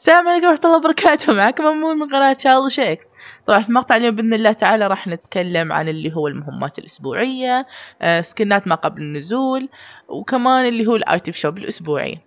السلام عليكم ورحمة الله وبركاته معكم أمون من قناة شارل شيكس طبعا في مقطع اليوم بإذن الله تعالى راح نتكلم عن اللي هو المهمات الأسبوعية آه، سكنات ما قبل النزول وكمان اللي هو الآيتم شوب الأسبوعي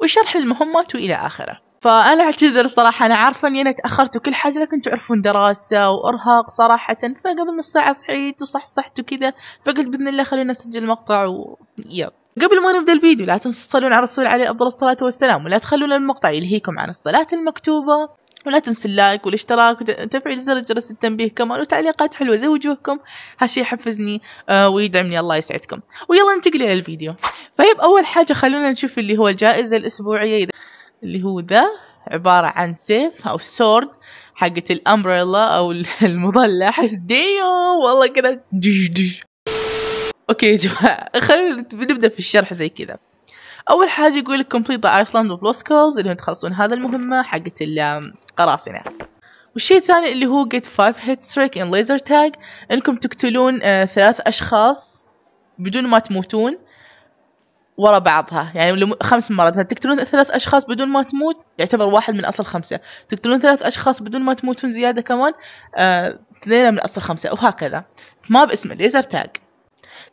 وشرح المهمات وإلى آخره فانا اعتذر صراحه انا عارفه اني انا تاخرت وكل حاجه لكن تعرفون دراسه وارهاق صراحه فقبل نص ساعه صحيت وصحصحت وكذا فقلت باذن الله خلونا نسجل مقطع و يب قبل ما نبدا الفيديو لا تنسوا تصلون على الرسول عليه افضل الصلاه والسلام ولا تخلون المقطع يلهيكم عن الصلاه المكتوبه ولا تنسوا اللايك والاشتراك وتفعيل زر جرس التنبيه كمان وتعليقات حلوه زي وجوهكم هالشي يحفزني آه، ويدعمني الله يسعدكم ويلا ننتقل الى الفيديو فيب اول حاجه خلونا نشوف اللي هو الجائزه الاسبوعيه اللي هو ذا عبارة عن سيف أو سورد حقة الأمبريلا أو المظلة أحس ديو والله كذا دش دش أوكي يا جماعة خلينا نبدأ في الشرح زي كذا أول حاجة يقول لك complete the Iceland of lost Calls اللي هم تخلصون هذا المهمة حقة القراصنة والشيء الثاني اللي هو get 5 hit streak in laser tag انكم تقتلون آه، ثلاث اشخاص بدون ما تموتون ورا بعضها يعني خمس مرات تقتلون ثلاث أشخاص بدون ما تموت يعتبر واحد من أصل خمسة تقتلون ثلاث أشخاص بدون ما تموتون زيادة كمان آه، اثنين من أصل خمسة وهكذا ما باسم الليزر تاج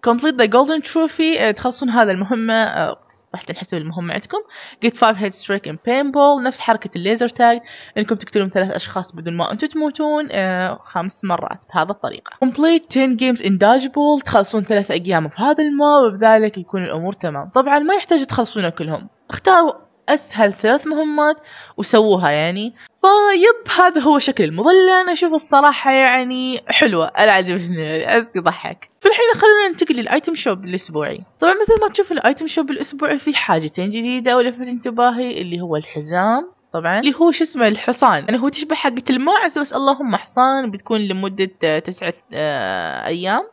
complete the golden trophy آه، تخلصون هذا المهمة آه، راح تنحسب المهمة عندكم get 5 head streak in paintball نفس حركة الليزر تاج انكم تقتلون ثلاث اشخاص بدون ما انتم تموتون آه خمس مرات بهذا الطريقة complete 10 games in dodgeball تخلصون ثلاث ايام في هذا الماب وبذلك يكون الامور تمام طبعا ما يحتاج تخلصونه كلهم اختاروا اسهل ثلاث مهمات وسووها يعني فيب هذا هو شكل المظلة انا اشوف الصراحة يعني حلوة انا عجبتني يضحك في الحين خلونا ننتقل للايتم شوب الاسبوعي طبعا مثل ما تشوف الايتم شوب الاسبوعي في حاجتين جديدة ولفت انتباهي اللي هو الحزام طبعا اللي هو شو اسمه الحصان يعني هو تشبه حقة الماعز بس اللهم حصان بتكون لمدة آه، تسعة آه، أيام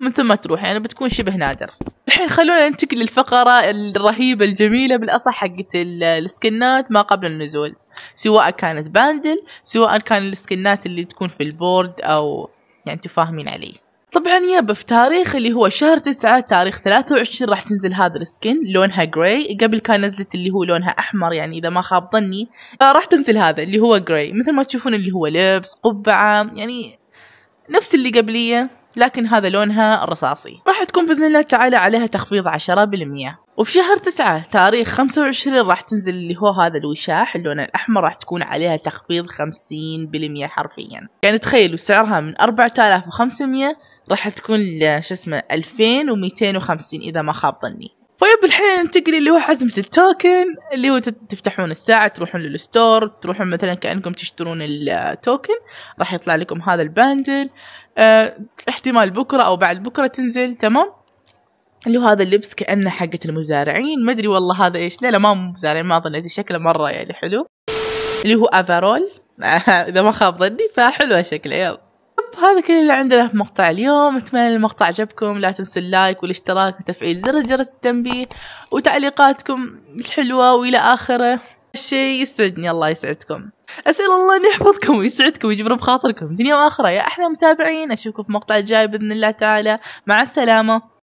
ومن ثم تروح يعني بتكون شبه نادر الحين خلونا ننتقل للفقرة الرهيبة الجميلة بالأصح حقة السكنات ما قبل النزول سواء كانت باندل سواء كان السكنات اللي تكون في البورد أو يعني تفاهمين فاهمين طبعا يب في تاريخ اللي هو شهر تسعة تاريخ ثلاثة وعشرين راح تنزل هذا السكن لونها جراي قبل كان نزلت اللي هو لونها أحمر يعني إذا ما خاب ظني آه، راح تنزل هذا اللي هو جراي مثل ما تشوفون اللي هو لبس قبعة يعني نفس اللي قبليه لكن هذا لونها الرصاصي راح تكون بإذن الله تعالى عليها تخفيض عشرة بالمية وفي شهر تسعة تاريخ خمسة وعشرين راح تنزل اللي هو هذا الوشاح اللون الأحمر راح تكون عليها تخفيض خمسين بالمية حرفيا يعني تخيلوا سعرها من أربعة آلاف وخمسمية راح تكون شو اسمه ألفين وميتين وخمسين إذا ما خاب ظني فيب الحين ننتقل اللي هو حزمة التوكن اللي هو تفتحون الساعة تروحون للستور تروحون مثلا كأنكم تشترون التوكن راح يطلع لكم هذا الباندل اه احتمال بكرة أو بعد بكرة تنزل تمام اللي هو هذا اللبس كأنه حقة المزارعين ما أدري والله هذا إيش لا لا ما مزارعين ما أظن شكله مرة يعني حلو اللي هو افارول إذا ما خاب ظني فحلو شكله يلا هذا كل اللي عندنا في مقطع اليوم اتمنى المقطع عجبكم لا تنسوا اللايك والاشتراك وتفعيل زر جرس التنبيه وتعليقاتكم الحلوة وإلى آخره الشيء يسعدني الله يسعدكم أسأل الله أن يحفظكم ويسعدكم ويجبر بخاطركم دنيا وآخرة يا أحلى متابعين أشوفكم في مقطع جاي بإذن الله تعالى مع السلامة